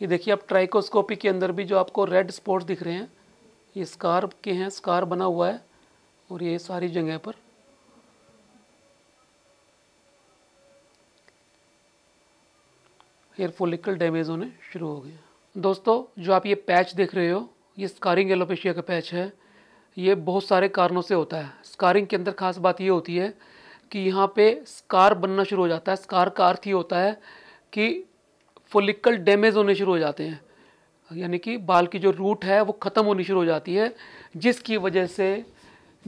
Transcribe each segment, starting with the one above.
ये देखिए आप ट्राइकोस्कोपी के अंदर भी जो आपको रेड स्पॉट्स दिख रहे हैं ये स्कार के हैं स्कार बना हुआ है और ये सारी जगह पर हेयर फोलिकल डैमेज होने शुरू हो गए दोस्तों जो आप ये पैच देख रहे हो ये स्कारिंग एलोपेशिया का पैच है ये बहुत सारे कारणों से होता है स्कारिंग के अंदर खास बात ये होती है कि यहाँ पे स्कार बनना शुरू हो जाता है स्कार का अर्थ ये होता है कि फोलिकल डैमेज होने शुरू हो जाते हैं यानी कि बाल की जो रूट है वो ख़त्म होनी शुरू हो जाती है जिसकी वजह से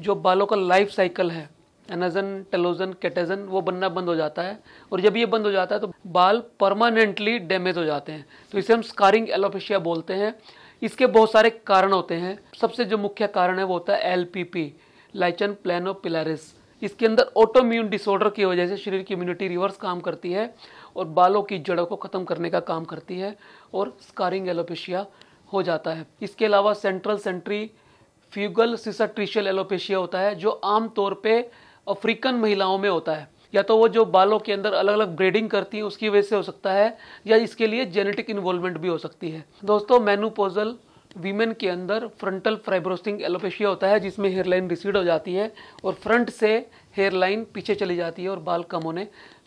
जो बालों का लाइफ साइकिल है एनाजन टेलोजन कैटेजन वो बनना बंद हो जाता है और जब ये बंद हो जाता है तो बाल परमानेंटली डैमेज हो जाते हैं तो इसे हम स्कारिंग एलोपेशिया बोलते हैं इसके बहुत सारे कारण होते हैं सबसे जो मुख्य कारण है वो होता है L P P lichen plano pilaris इसके अंदर ऑटोम्यून डिसऑर्डर की वजह से शरीर की इम्यूनिटी रिवर्स काम करती है और बालों की जड़ों को ख़त्म करने का काम करती है और स्कारिंग एलोपेशिया हो जाता है इसके अलावा central centrifugal cicatricial alopecia होता है जो आमतौर पे अफ्रीकन महिलाओं में होता है या तो वो जो बालों के अंदर अलग अलग ब्रेडिंग करती हैं उसकी वजह से हो सकता है या इसके लिए जेनेटिक इन्वॉल्वमेंट भी हो सकती है दोस्तों मेनूपोजल वीमेन के अंदर फ्रंटल फाइब्रोसिंग एलोपेशिया होता है जिसमें हेयरलाइन रिसीड हो जाती है और फ्रंट से हेयर लाइन पीछे चली जाती है और बाल कम होने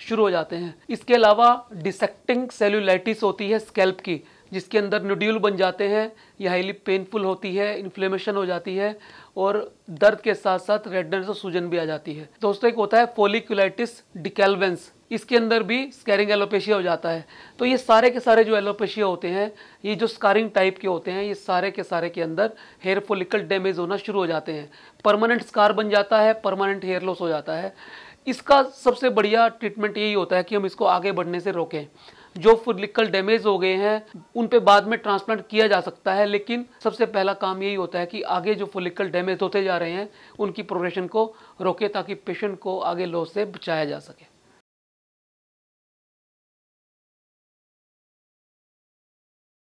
शुरू हो जाते हैं इसके अलावा डिसेक्टिंग सेल्यूलाइटिस होती है स्कैल्प की जिसके अंदर नोड्यूल बन जाते हैं ये हाईली पेनफुल होती है इन्फ्लेमेशन हो जाती है और दर्द के साथ साथ रेडनेस और सूजन भी आ जाती है दोस्तों एक होता है फोलिकुलाइटिस डिकेलवेंस इसके अंदर भी स्कैरिंग एलोपेशिया हो जाता है तो ये सारे के सारे जो एलोपेशिया होते हैं ये जो स्कारिंग टाइप के होते हैं ये सारे के सारे के अंदर हेयर फोलिकल डैमेज होना शुरू हो जाते हैं परमानेंट स्कार बन जाता है परमानेंट हेयर लॉस हो जाता है इसका सबसे बढ़िया ट्रीटमेंट यही होता है कि हम इसको आगे बढ़ने से रोकें जो फुलिकल डैमेज हो गए हैं उन पे बाद में ट्रांसप्लांट किया जा सकता है लेकिन सबसे पहला काम यही होता है कि आगे जो फुलिकल डैमेज होते जा रहे हैं उनकी प्रोग्रेशन को रोके ताकि पेशेंट को आगे लॉस से बचाया जा सके